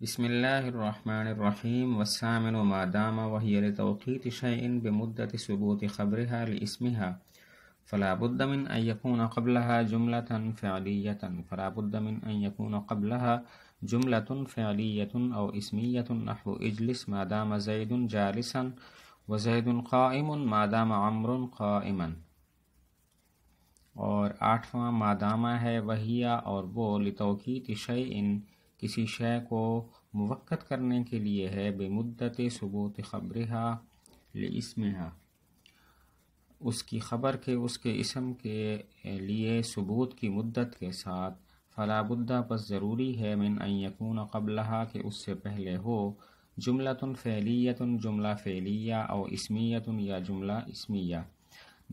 بسم الله الرحمن الرحيم والسامن ما دام وهي لتوقيت شيء بمدة ثبوت خبرها لاسمها فلا بد من أن يكون قبلها جملة فعلية فلا بد من أن يكون قبلها جملة فعلية أو اسمية نحو اجلس ما دام زيد جالسا وزيد قائم ما دام عمرو قائما اور آٹھواں ما دام ہے وہیا اور وہ शय इन किसी शय को मुवक़त करने के लिए है बेमुद्दत सबूत हा इसमें उसकी खबर के उसके इसम के लिए सबूत की मुद्दत के साथ फलाबुद्दा बस ज़रूरी है मिन यकून कबलहा के उससे पहले हो जुमलातन फ़ैलियतन जुमला फ़ैलिया और इसमियतन या जुमला इसमिया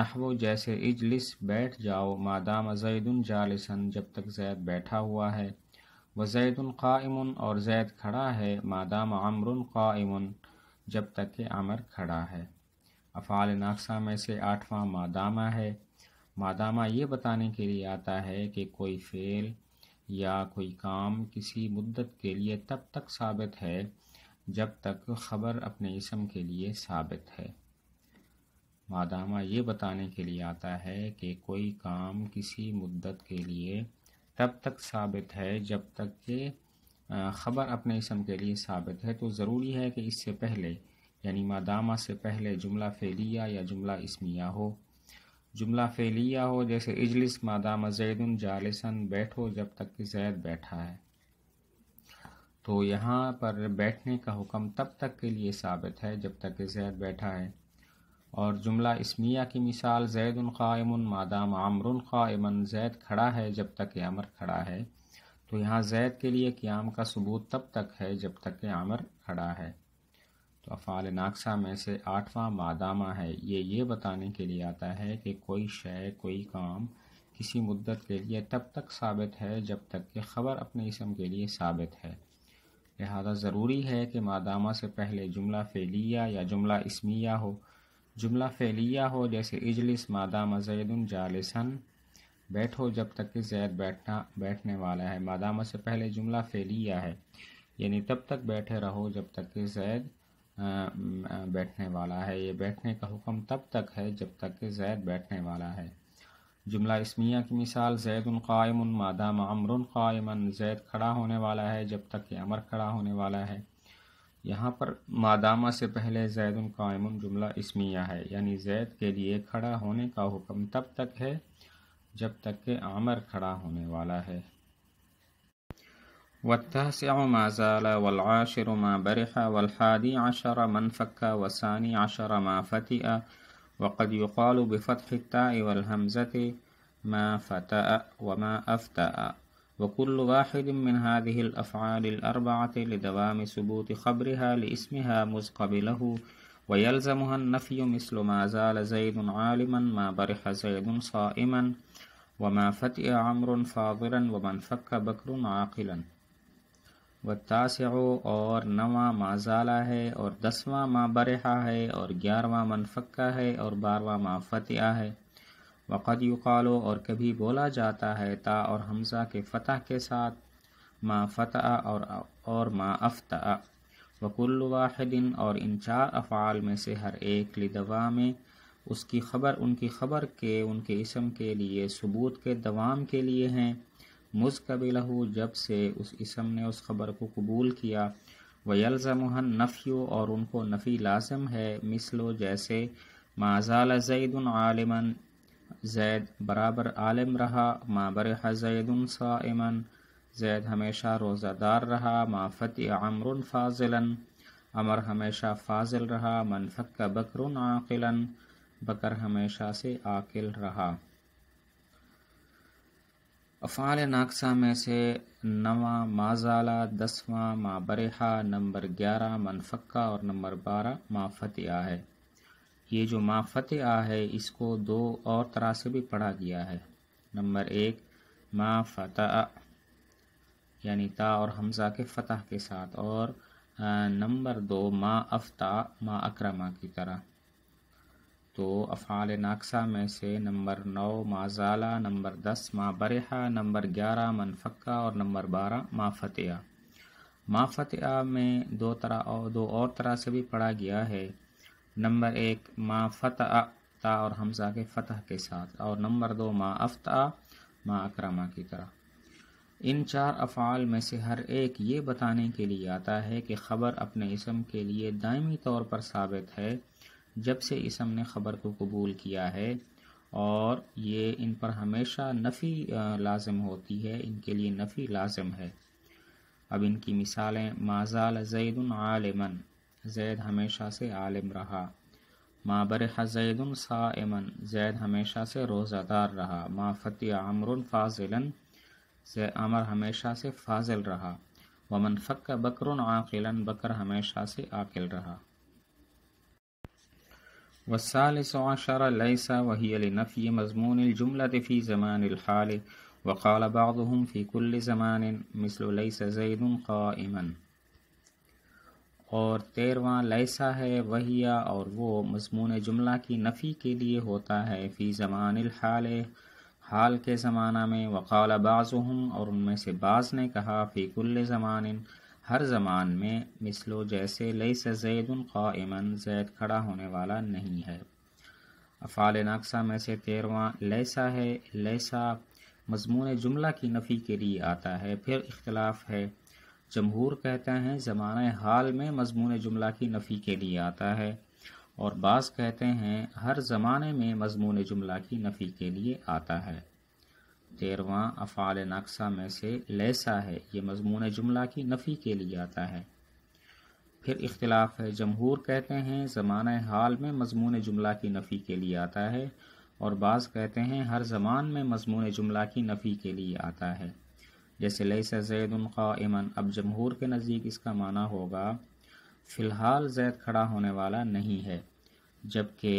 नहवो जैसे इजलिस बैठ जाओ मादाम जैदन जालसन जब तक जैद बैठा हुआ है व जैद क़ाइम और जैद खड़ा है मादाम अमर क़ाइम जब तक कि अमर खड़ा है अफ़ाल नाकसा में से आठवां मादामा है मादामा ये बताने के लिए आता है कि कोई फ़ेल या कोई काम किसी मुद्दत के लिए तब तक साबित है जब तक खबर अपने इसम के लिए साबित है मादामा ये बताने के लिए आता है कि कोई काम किसी मुद्दत के लिए तब तक साबित है जब तक कि ख़बर अपने इसम के लिए साबित है तो ज़रूरी है कि इससे पहले यानी मादामा से पहले जुमला फ़ेलिया या जुमला इसमिया हो जुमला फ़ेलिया हो जैसे इजलिस मादामा जैदन जालसन बैठो जब तक कि जैद बैठा है तो यहाँ पर बैठने का हुक्म तब तक के लिए साबित है जब तक कि जैद बैठा है और जुमला इसमिया की मिसाल जैद क़ायम मादाम आमर क़ायमन जैद खड़ा है जब तक आमर खड़ा है तो यहाँ जैद के लिए क़्याम का सबूत तब तक है जब तक आमर खड़ा है तो अफ़ाल नाकसा में से आठवां मादामा है ये ये बताने के लिए आता है कि कोई शय कोई काम किसी मुद्दत के लिए तब तक साबित है जब तक कि खबर अपने इसम के लिए साबित है लिहाजा ज़रूरी है कि मादामा से पहले जुमला फ़ेलिया या जुमला इसमिया हो जुमला फैलिया हो जैसे इजलिस मादा मजैदन जालसन बैठो जब तक कि जैद बैठना बैठने वाला है मादामा से पहले जुमला फैलिया है यानी तब तक बैठे रहो जब तक कि जैद बैठने वाला है ये बैठने का हुक्म तब तक है जब तक कि जैद बैठने वाला है जुमला इसमिया की मिसाल जैदन कायम मादाम अमर कायमन जैद खड़ा होने वाला है जब तक कि अमर खड़ा होने वाला है यहाँ पर मादामा से पहले जैदन कायम जुमला इसमिया है यानी जैद के लिए खड़ा होने का हुक्म तब तक है जब तक के आमर खड़ा होने वाला है वत्तासिअ मा ज़ाला वलआशिर मा बरिहा वलहादी अशर मन वसानी आशर मा फतिअ वक़द युक़ालु बिफ़तहि التاء والهمزة ما فتأ وما أفتأ وكل واحد من هذه الأفعال الأربعة لدوام ثبوت خبرها لاسمها مذ قبله ويلزمها النفي مثل ما زال زيد عالما ما برح زيد صائما وما فتئ عمرو فاضلا ومن فك بكر عاقلا والتاسع نوا ما زالا ہے اور और ما برحا ہے اور और من فکا ہے اور बारहवा ما फतिया ہے वक़द युकालो और कभी बोला जाता है ता और हमज़ा के फ़तह के साथ मा फ़तह और और माँ अफ्तः वकुल और इन चार अफ़ाल में से हर एक लिदवा में उसकी खबर उनकी खबर के उनके इसम के लिए सबूत के दवाम के लिए हैं मुस्कबिलहू जब से उस इसम ने उस खबर को कबूल किया व वयलज़महन नफ़ियो और उनको नफ़ी लाजम है मिसलो जैसे माजाल जैदन आलमन जैद बराबर आलिम रहा माँ बरह जैदन जैद हमेशा रोज़ादार रहा माँ माफ़त अमर फाजिलन अमर हमेशा फाजिल रहा मनफक का बकर आकिलन बकर हमेशा से आकिल रहा अफ़ाल नाकसा में से नवा माजाला दसवां माँ बरहा नंबर ग्यारह मनफक्का और नंबर बारह माँ माफतिया है ये जो माफ़त आ है इसको दो और तरह से भी पढ़ा गया है नंबर एक माँ फ़तः यानी ता और हमज़ा के फ़तह के साथ और नंबर दो मा अफ्ता मा अक्रमा की तरह तो अफ़ाल नाकसा में से नंबर नौ माजाला नंबर दस माँ बरहा नंबर ग्यारह मनफक्का और नंबर बारह माँ फ़तः माँ फ़तः में दो तरह और दो और तरह से भी पढ़ा गया है नंबर एक मा फ़तः ता और हमजा के फ़तह के साथ और नंबर दो मा अफ्ता मा अक्रमा की तरह इन चार अफ़ाल में से हर एक ये बताने के लिए आता है कि खबर अपने इसम के लिए दायमी तौर पर साबित है जब से इसम ने खबर को कबूल किया है और ये इन पर हमेशा नफ़ी लाजम होती है इनके लिए नफ़ी लाजम है अब इनकी मिसालें माजाल जैदन आलमन زید ہمیشہ سے عالم رہا ما برح زید صائما زید ہمیشہ سے روزہ دار رہا ما فتی عمر فاضلا زید عمر ہمیشہ سے فاضل رہا ومن فك بكر عاقلا بكر ہمیشہ سے عاقل رہا والثالث عشر ليس وهي لنفي مضمون الجملة في زمان الحال وقال بعضهم في كل زمان مثل ليس زيد قائما और तेरवा लैसा है वहिया और वो मजमून जुमला की नफ़ी के लिए होता है फ़ी जमान हाल हाल के ज़माना में वकाल हूँ और उनमें से बाज़ ने कहा फ़ी कुल ज़मान हर जमान में मिसलो जैसे लई से जैदन क़ायमन जैद खड़ा होने वाला नहीं है अफ़ाल नाकसा में से तेरवा लैसा है लैसा मजमून जुमला की नफ़ी के लिए आता है फिर इख्तलाफ है जमहूर कहते हैं ज़मान हाल में मजमून जुमला की नफ़ी के लिए आता है और बास कहते हैं हर ज़माने में मजमून जुमला की नफ़ी के लिए आता है तेरवा अफ़ाल नक्सा में से लैसा है ये मजमून जुमला की नफ़ी के लिए आता है फिर इख्तलाफ है जमहूर कहते हैं ज़मान हाल में मजमून जुमला की नफ़ी के लिए आता है और बाज़ कहते हैं हर जमान में मजमून जुमला की नफ़ी के लिए आता है जैसे लई सैदन क़ामन अब जमहूर के नज़दीक इसका माना होगा फ़िलहाल जैद खड़ा होने वाला नहीं है जबकि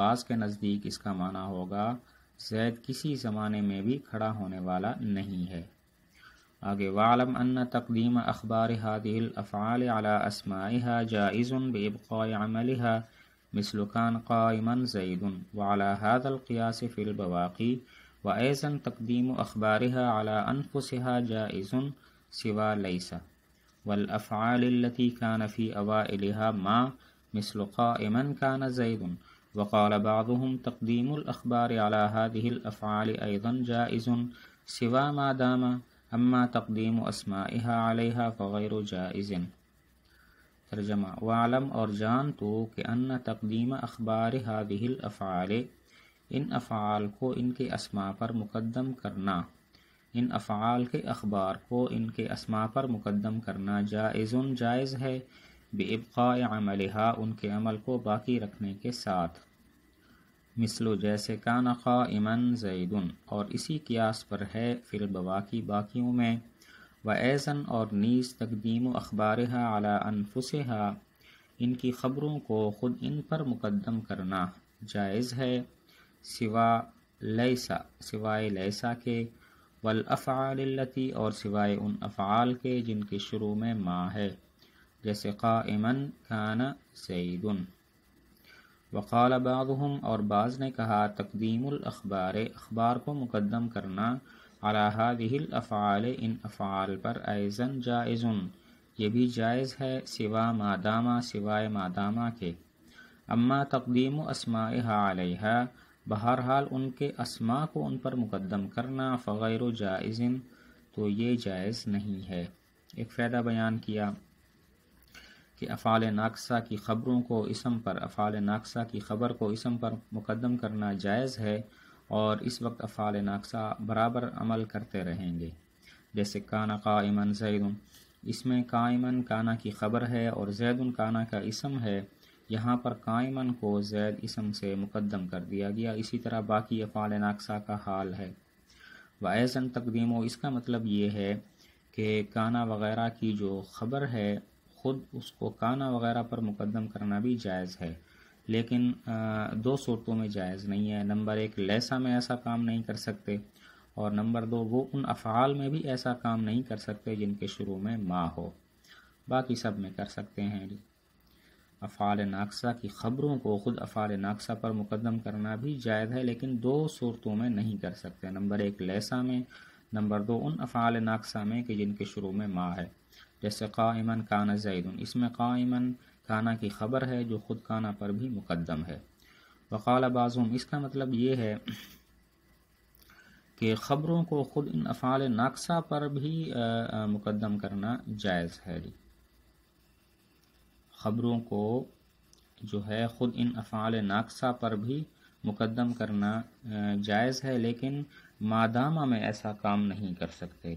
बास के नज़दीक इसका माना होगा जैद किसी ज़माने में भी खड़ा होने वाला नहीं है आगे वालम अन तकदीम अखबार हादिल अफ़ाल अला असमाहा जाइज़ुन बेबक़ामलहा मिसलुकान क़ायमन जईदन वाला हादल क़ियास وأيضا تقديم أخبارها على أنفسها جائز سوى ليس والأفعال التي كان في أوائلها ما مثل قائما كان زيد وقال بعضهم تقديم الأخبار على هذه الأفعال أيضا جائز سوى ما دام أما تقديم أسمائها عليها فغير جائز ترجمة واعلم أرجان تو كأن ان اخبار هذه الافعال इन अफ़ाल को इनके असमा पर मुकदम करना इन अफ़ाल के अखबार को इनके असमा पर मुकदम करना जायज़ जायज़ है बेबा अमलहा उनके अमल को बाकी रखने के साथ मिसलो जैसे कान ख़ा इमन जैदन और इसी क्यास पर है फिल बवाकी बाकियों में व ऐसन और नीज तकदीम अखबार अला अनफुसहा इनकी ख़बरों को ख़ुद इन पर मुकदम करना जायज़ है सिवा लैसा सिवाय लैसा के वल अफ़ालती और सिवाय उन अफ़ाल के जिनके शुरू में माँ है जैसे इमन खान सईद वक़ाल बाज़म और बाज़ ने कहा तकदीम अखबार को मुकदम करना अलाहादिल अफ़ाल इन अफ़ाल पर ऐज़न जायज़न ये भी जायज़ है सिवा मादामा सिवाय मादामा के अम्मा तकदीम असमाय असमाहा बहरहाल उनके असमा को उन पर मुकदम करना फ़ैर जायज़न तो ये जायज़ नहीं है एक फ़ायदा बयान किया कि अफ़ाल नाकसा की ख़बरों को इसम पर अफ़ाल नाकसा की ख़बर को इसम पर मुकदम करना जायज़ है और इस वक्त अफ़ाल नाकसा बराबर अमल करते रहेंगे जैसे काना कायमन जैद इसमें कायमन काना की ख़बर है और जैदन काना का इसम है यहाँ पर कायमन को जैद इसम से मुकदम कर दिया गया इसी तरह बाकी अफ़ाल नाकसा का हाल है व तकदीम इसका मतलब ये है कि काना वगैरह की जो खबर है ख़ुद उसको काना वगैरह पर मुकदम करना भी जायज़ है लेकिन दो सूरतों में जायज़ नहीं है नंबर एक लैसा में ऐसा काम नहीं कर सकते और नंबर दो वो उन अफ़ाल में भी ऐसा काम नहीं कर सकते जिनके शुरू में माँ हो बाकी सब में कर सकते हैं अफ़ाल नाकसा की ख़बरों को ख़ुद अफ़ाल नाकसा पर मुकदम करना भी जायज़ है लेकिन दो सूरतों में नहीं कर सकते नंबर एक लैसा में नंबर दो उन अफ़ाल नाकसा में कि जिनके शुरू में माँ है जैसे कायमन काना जैदन इसमें कायमन काना की खबर है जो ख़ुद काना पर भी मुकदम है वकाल बाज़ूम इसका मतलब ये है कि ख़बरों को ख़ुद इन अफ़ाल नाकसा पर भी मुकदम करना जायज़ है जी ख़बरों को जो है ख़ुद इन अफ़ाल नाकसा पर भी मुकदम करना जायज़ है लेकिन मादामा में ऐसा काम नहीं कर सकते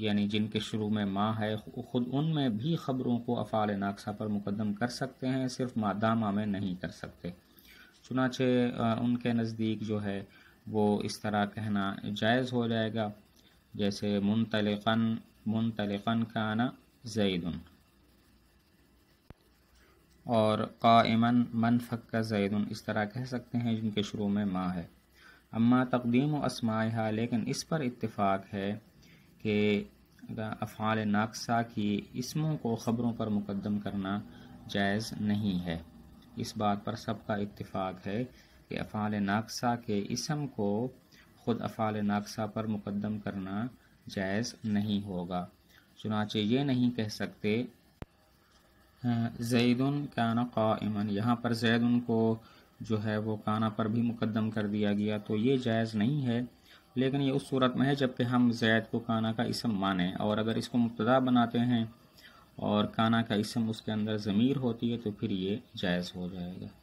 यानी जिनके शुरू में माँ है ख़ुद उनमें भी ख़बरों को अफ़ाल नाकसा पर मुकदम कर सकते हैं सिर्फ मादामा में नहीं कर सकते चुनाचे उनके नज़दीक जो है वो इस तरह कहना जायज़ हो जाएगा जैसे मुंतलकन मुंतलकन का आना ज़ैदन और कामन मन फ़क्का ज़ैदन इस तरह कह सकते हैं जिनके शुरू में माँ है अम्मा तकदीम असमाया लेकिन इस पर इत्तेफाक है कि अफ़ाल नाकसा की इसमों को ख़बरों पर मुकदम करना जायज़ नहीं है इस बात पर सबका इत्तेफाक है कि अफ़ाल नाकसा के इसम को ख़ुद अफ़ाल नाकसा पर मुकदम करना जायज़ नहीं होगा चुनाचे ये नहीं कह सकते जैदन काना कामन यहाँ पर जैदन को जो है वो काना पर भी मुकदम कर दिया गया तो ये जायज़ नहीं है लेकिन ये उस सूरत में है जबकि हम जैद को काना का इसम माने और अगर इसको मुबतदा बनाते हैं और काना का इसम उसके अंदर ज़मीर होती है तो फिर ये जायज़ हो जाएगा